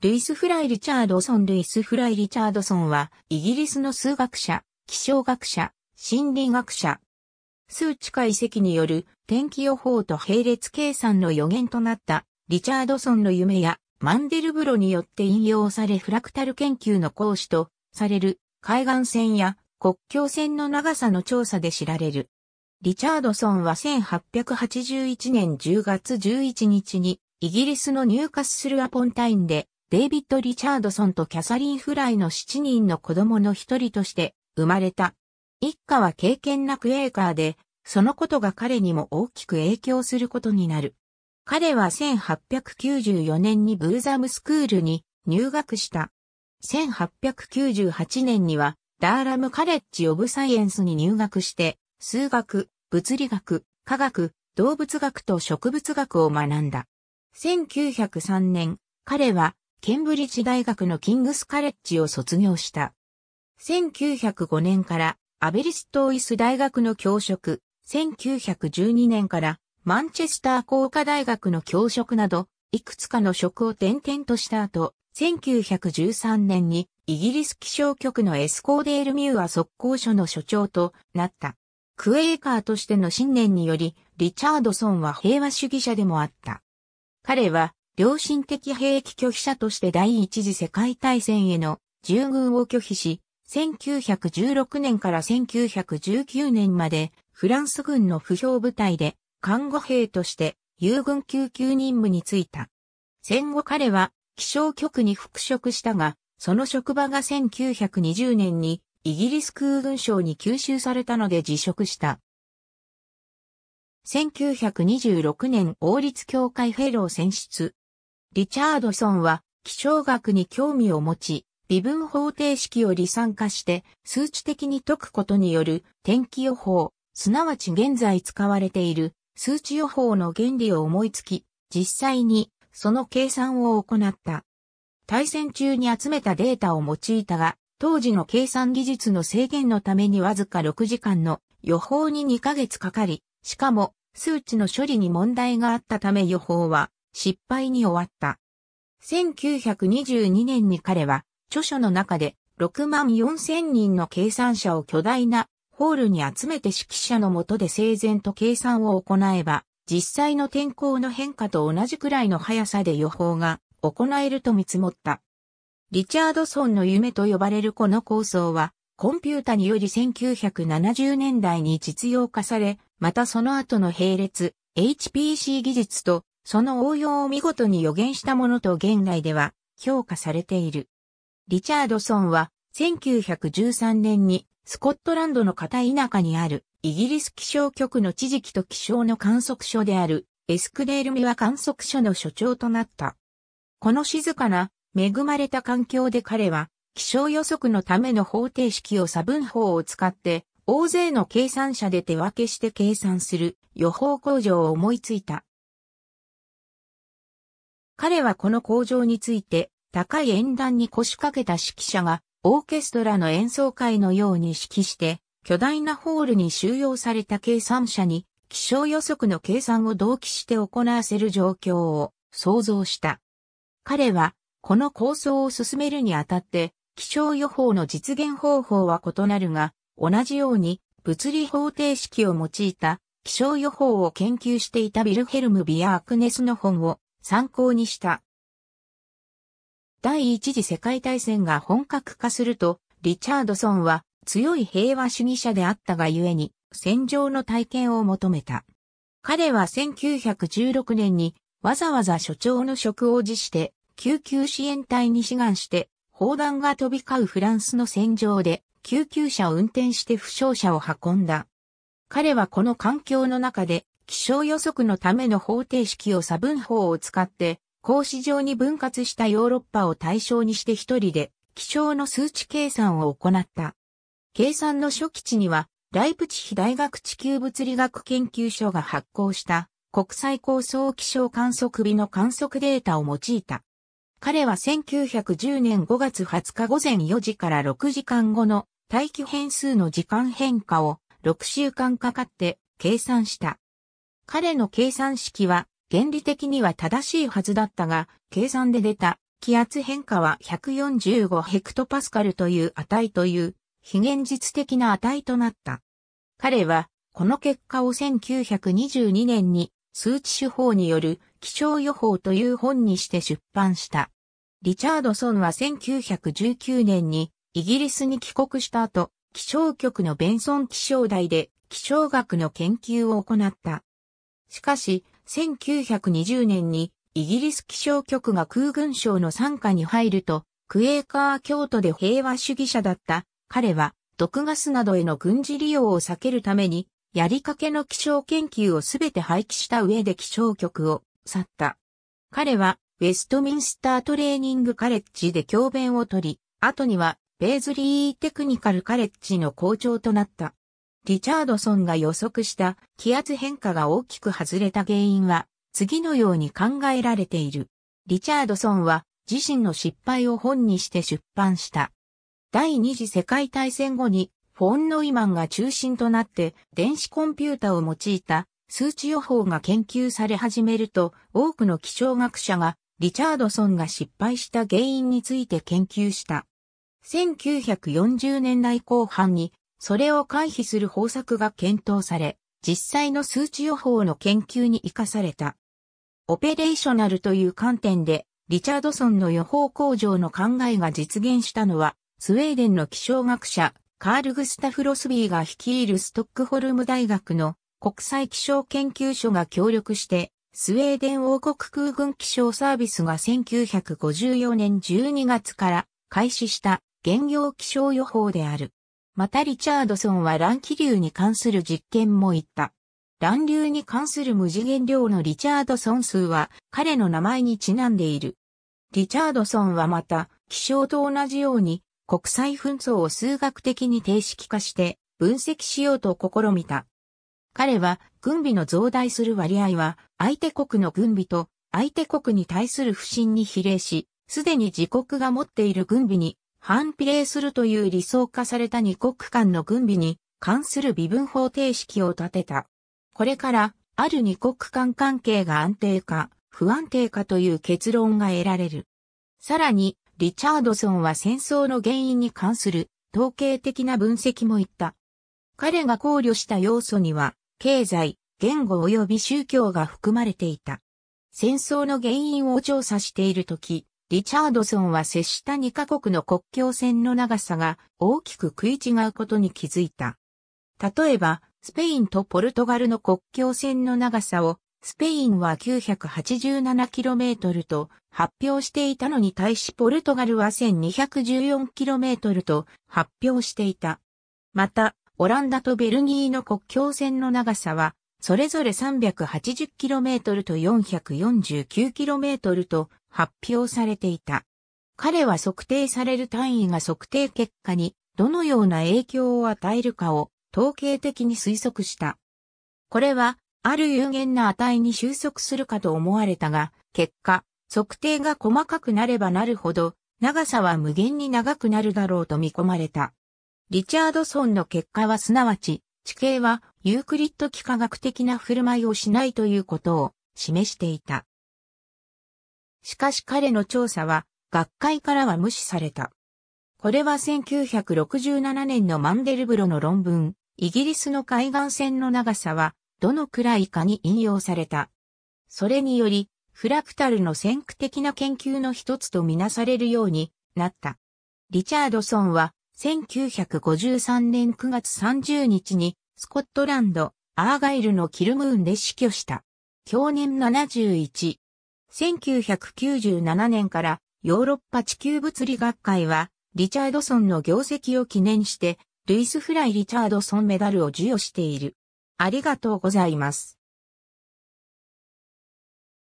ルイス・フライ・リチャードソン・ルイス・フライ・リチャードソンは、イギリスの数学者、気象学者、心理学者。数値解析による天気予報と並列計算の予言となったリチャードソンの夢やマンデルブロによって引用されフラクタル研究の講師とされる海岸線や国境線の長さの調査で知られる。リチャードソンは1881年10月11日にイギリスのニューカッスル・アポンタインでデイビッド・リチャードソンとキャサリン・フライの7人の子供の一人として生まれた。一家は経験なクエーカーで、そのことが彼にも大きく影響することになる。彼は1894年にブーザムスクールに入学した。1898年にはダーラムカレッジ・オブ・サイエンスに入学して、数学、物理学、科学、動物学と植物学を学んだ。1903年、彼はケンブリッジ大学のキングスカレッジを卒業した。1905年からアベリストイス大学の教職、1912年からマンチェスター工科大学の教職など、いくつかの職を転々とした後、1913年にイギリス気象局のエスコーデールミューア速攻所の所長となった。クエーカーとしての信念により、リチャードソンは平和主義者でもあった。彼は良心的兵役拒否者として第一次世界大戦への従軍を拒否し、1916年から1919年までフランス軍の不評部隊で看護兵として友軍救急任務に就いた。戦後彼は気象局に復職したが、その職場が1920年にイギリス空軍省に吸収されたので辞職した。1926年王立協会フェロー選出。リチャードソンは気象学に興味を持ち、微分方程式を理算化して数値的に解くことによる天気予報、すなわち現在使われている数値予報の原理を思いつき、実際にその計算を行った。対戦中に集めたデータを用いたが、当時の計算技術の制限のためにわずか6時間の予報に2ヶ月かかり、しかも数値の処理に問題があったため予報は失敗に終わった。1922年に彼は、著書の中で6万4千人の計算者を巨大なホールに集めて指揮者のもとで整然と計算を行えば、実際の天候の変化と同じくらいの速さで予報が行えると見積もった。リチャードソンの夢と呼ばれるこの構想は、コンピュータにより1970年代に実用化され、またその後の並列、HPC 技術とその応用を見事に予言したものと現代では評価されている。リチャードソンは1913年にスコットランドの片田舎にあるイギリス気象局の地磁気と気象の観測所であるエスクレールミワ観測所の所長となった。この静かな恵まれた環境で彼は気象予測のための方程式を差分法を使って大勢の計算者で手分けして計算する予報工場を思いついた。彼はこの工場について、高い演壇に腰掛けた指揮者が、オーケストラの演奏会のように指揮して、巨大なホールに収容された計算者に、気象予測の計算を同期して行わせる状況を想像した。彼は、この構想を進めるにあたって、気象予報の実現方法は異なるが、同じように物理方程式を用いた気象予報を研究していたビルヘルム・ビアークネスの本を参考にした。第一次世界大戦が本格化すると、リチャードソンは強い平和主義者であったがゆえに、戦場の体験を求めた。彼は1916年にわざわざ所長の職を辞して、救急支援隊に志願して、砲弾が飛び交うフランスの戦場で、救急車を運転して負傷者を運んだ。彼はこの環境の中で気象予測のための方程式を差分法を使って、格子状に分割したヨーロッパを対象にして一人で、気象の数値計算を行った。計算の初期値には、ライプチヒ大学地球物理学研究所が発行した国際構想気象観測日の観測データを用いた。彼は1910年5月20日午前4時から6時間後の大気変数の時間変化を6週間かかって計算した。彼の計算式は原理的には正しいはずだったが、計算で出た気圧変化は145ヘクトパスカルという値という非現実的な値となった。彼はこの結果を1922年に数値手法による気象予報という本にして出版した。リチャードソンは1919年にイギリスに帰国した後、気象局のベンソン気象台で気象学の研究を行った。しかし、1920年にイギリス気象局が空軍省の参加に入ると、クエーカー京都で平和主義者だった彼は毒ガスなどへの軍事利用を避けるために、やりかけの気象研究をすべて廃棄した上で気象局を去った。彼はウェストミンスタートレーニングカレッジで教鞭を取り、後にはベーズリーテクニカルカレッジの校長となった。リチャードソンが予測した気圧変化が大きく外れた原因は次のように考えられている。リチャードソンは自身の失敗を本にして出版した。第二次世界大戦後にフォン・ノイマンが中心となって電子コンピュータを用いた数値予報が研究され始めると多くの気象学者がリチャードソンが失敗した原因について研究した。1940年代後半にそれを回避する方策が検討され、実際の数値予報の研究に活かされた。オペレーショナルという観点で、リチャードソンの予報工場の考えが実現したのは、スウェーデンの気象学者、カール・グスタフ・ロスビーが率いるストックホルム大学の国際気象研究所が協力して、スウェーデン王国空軍気象サービスが1954年12月から開始した現業気象予報である。またリチャードソンは乱気流に関する実験も言った。乱流に関する無次元量のリチャードソン数は彼の名前にちなんでいる。リチャードソンはまた、気象と同じように国際紛争を数学的に定式化して分析しようと試みた。彼は軍備の増大する割合は相手国の軍備と相手国に対する不信に比例し、すでに自国が持っている軍備に反比例するという理想化された二国間の軍備に関する微分方程式を立てた。これから、ある二国間関係が安定化、不安定化という結論が得られる。さらに、リチャードソンは戦争の原因に関する統計的な分析も言った。彼が考慮した要素には、経済、言語及び宗教が含まれていた。戦争の原因を調査しているとき、リチャードソンは接した2カ国の国境線の長さが大きく食い違うことに気づいた。例えば、スペインとポルトガルの国境線の長さを、スペインは 987km と発表していたのに対しポルトガルは 1214km と発表していた。また、オランダとベルギーの国境線の長さは、それぞれ 380km と 449km と発表されていた。彼は測定される単位が測定結果にどのような影響を与えるかを統計的に推測した。これは、ある有限な値に収束するかと思われたが、結果、測定が細かくなればなるほど、長さは無限に長くなるだろうと見込まれた。リチャードソンの結果はすなわち、地形はユークリッド幾何学的な振る舞いをしないということを示していた。しかし彼の調査は、学会からは無視された。これは1967年のマンデルブロの論文、イギリスの海岸線の長さは、どのくらいかに引用された。それにより、フラクタルの先駆的な研究の一つとみなされるようになった。リチャードソンは、1953年9月30日に、スコットランド、アーガイルのキルムーンで死去した。去年71。1997年からヨーロッパ地球物理学会はリチャードソンの業績を記念してルイス・フライ・リチャードソンメダルを授与している。ありがとうございます。